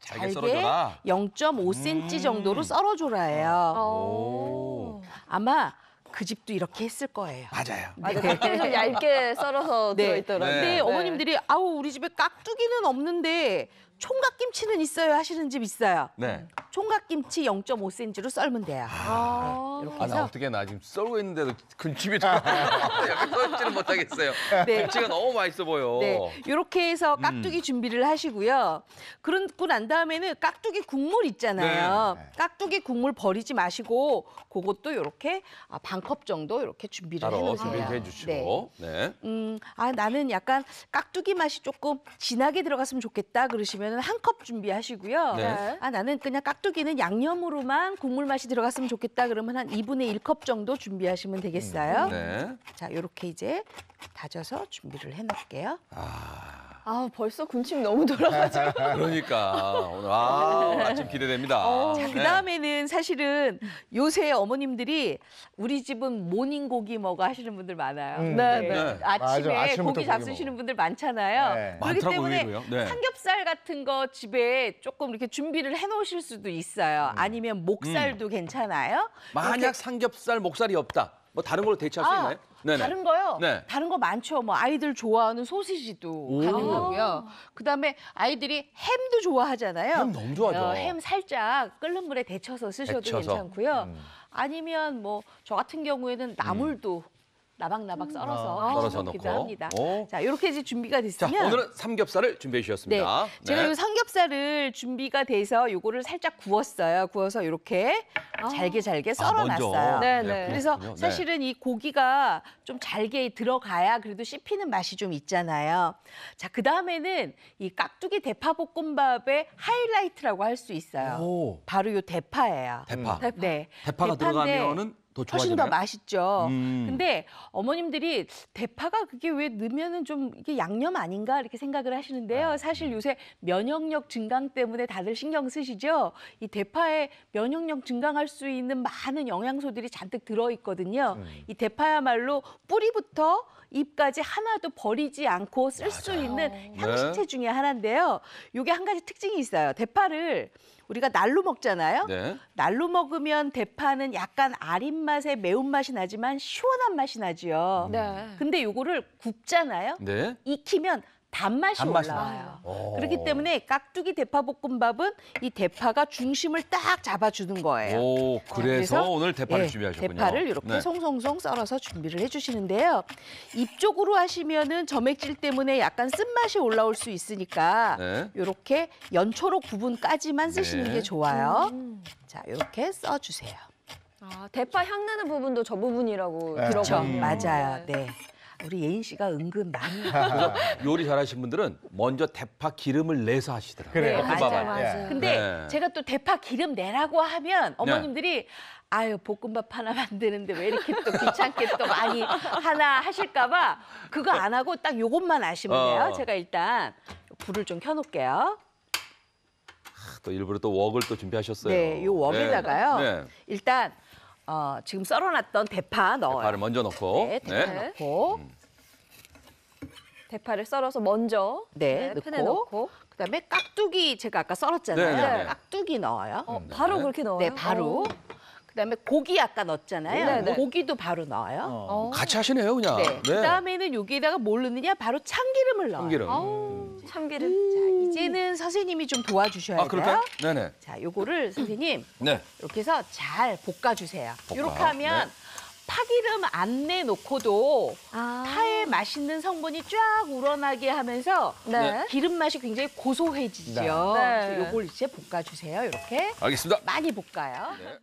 잘게, 썰어줘라. 0.5cm 음. 정도로 썰어줘라예요. 어. 아마 그 집도 이렇게 했을 거예요. 맞아요. 네. 맞아, 깍두기 좀 얇게 썰어서 네. 들어있더라고요. 네. 근데 네. 어머님들이 아우 우리 집에 깍두기는 없는데 총각김치는 있어요 하시는 집 있어요. 네. 총각김치 0.5cm로 썰면 돼요. 아, 아 네. 이렇게 아, 해서. 아나 어떻게 나 지금 썰고 있는데도 근집이 약간 썰지는 못하겠어요. 네. 김치가 너무 맛있어 보여. 네, 이렇게 해서 음. 깍두기 준비를 하시고요. 그러고 난 다음에는 깍두기 국물 있잖아요. 네. 네. 깍두기 국물 버리지 마시고 그것도 이렇게 아, 반컵 정도 이렇게 준비를 해놓으세요. 준비해 주시고. 네. 음, 아 나는 약간 깍두기 맛이 조금 진하게 들어갔으면 좋겠다 그러시면 한 컵 준비하시고요. 네. 아 나는 그냥 깍 깍두기는 양념으로만 국물 맛이 들어갔으면 좋겠다 그러면 한 2분의 1컵 정도 준비하시면 되겠어요. 네. 자, 요렇게 이제 다져서 준비를 해놓을게요. 아, 아 벌써 군침 너무 돌아가지고. 그러니까 오늘 아, 네. 아침 기대됩니다. 어. 자, 네. 그다음에는 사실은 요새 어머님들이 우리 집은 모닝고기 먹어 하시는 분들 많아요. 음, 네, 네. 네. 네. 아침에 맞아, 고기 고기 잡수시는 분들 많잖아요. 네. 그렇기 때문에 네. 삼겹살 같은 거 집에 조금 이렇게 준비를 해놓으실 수도 있어요. 음. 아니면 목살도 음. 괜찮아요. 만약 삼겹살 목살이 없다. 뭐 다른 걸로 대체할 수 아, 있나요? 네네. 다른 거요? 네. 다른 거 많죠. 뭐 아이들 좋아하는 소시지도 가능하고요. 그다음에 아이들이 햄도 좋아하잖아요. 햄 너무 좋아하죠. 어, 햄 살짝 끓는 물에 데쳐서 쓰셔도 데쳐서. 괜찮고요. 음. 아니면 뭐 저 같은 경우에는 나물도 음. 나박나박 음. 썰어서 아, 썰어서 넣고. 합니다. 오. 자, 이렇게 이제 준비가 됐으면 오늘은 삼겹살을 준비해 주셨습니다. 네. 네. 제가 요 삼겹살을 준비가 돼서 요거를 살짝 구웠어요. 구워서 이렇게 아. 잘게 잘게 아, 썰어 놨어요. 네, 네. 그래서 네. 사실은 이 고기가 좀 잘게 들어가야 그래도 씹히는 맛이 좀 있잖아요. 자, 그다음에는 이 깍두기 대파 볶음밥의 하이라이트라고 할 수 있어요. 오. 바로 요 대파예요. 대파. 네. 대파가 대파인데 들어가면은 더 훨씬 더 맛있죠. 음. 근데 어머님들이 대파가 그게 왜 넣으면은 좀 이게 양념 아닌가 이렇게 생각을 하시는데요. 아, 사실 음. 요새 면역력 증강 때문에 다들 신경 쓰시죠. 이 대파에 면역력 증강할 수 있는 많은 영양소들이 잔뜩 들어 있거든요. 네. 이 대파야말로 뿌리부터 잎까지 하나도 버리지 않고 쓸 수 있는 네. 향신채 중에 하나인데요. 요게 한 가지 특징이 있어요. 대파를 우리가 날로 먹잖아요. 네. 날로 먹으면 대파는 약간 아린 맛에 매운맛이 나지만 시원한 맛이 나지요. 네. 근데 요거를 굽잖아요. 네. 익히면 단맛이, 단맛이 올라와요. 나요. 그렇기 때문에 깍두기 대파볶음밥은 이 대파가 중심을 딱 잡아주는 거예요. 오, 네, 그래서, 그래서 오늘 대파를 예, 준비하셨군요. 대파를 이렇게 네. 송송송 썰어서 준비를 해주시는데요. 입 쪽으로 하시면은 점액질 때문에 약간 쓴맛이 올라올 수 있으니까 네. 이렇게 연초로구분까지만 네. 쓰시는 네. 게 좋아요. 음, 음. 자, 이렇게 써주세요. 아, 대파 향 나는 부분도 저 부분이라고 네. 들어봤요 그렇죠. 맞아요. 네. 우리 예인 씨가 은근 많이 그래서 요리 잘하신 분들은 먼저 대파 기름을 내서 하시더라고요. 그래요. 네, 그 맞아, 맞아. 예. 근데 네. 제가 또 대파 기름 내라고 하면 네. 어머님들이 아유 볶음밥 하나 만드는데 왜 이렇게 또 귀찮게 또 많이 하나 하실까봐 그거 안 하고 딱 요것만 아시면 어. 돼요. 어. 제가 일단 불을 좀 켜놓을게요. 아, 또 일부러 또 웍을 또 준비하셨어요. 네, 요 웍에다가요. 네. 네. 일단 어, 지금 썰어놨던 대파 넣어요. 대파를 먼저 넣고. 네, 대파 네. 넣고. 음. 대파를 썰어서 먼저 네, 네, 팬에 넣고. 그다음에 깍두기 제가 아까 썰었잖아요. 네, 네, 네. 깍두기 넣어요. 어, 바로 그렇게 넣어요? 네, 바로. 어. 그다음에 고기 아까 넣었잖아요. 네네. 네. 고기도 바로 넣어요. 어. 어. 같이 하시네요, 그냥. 네. 네. 그다음에는 여기에다가 뭘 넣느냐? 바로 참기름을 넣어요. 참기름. 참기름. 음. 자, 이제는 선생님이 좀 도와주셔야 아, 돼요. 그럴까요? 네네. 자, 요거를 선생님 네. 이렇게 해서 잘 볶아주세요. 볶아요? 이렇게 하면 네. 파기름 안 내놓고도 아. 파의 맛있는 성분이 쫙 우러나게 하면서 네. 네. 기름 맛이 굉장히 고소해지죠. 네. 그 요걸 이제 볶아주세요. 이렇게 알겠습니다. 많이 볶아요. 네.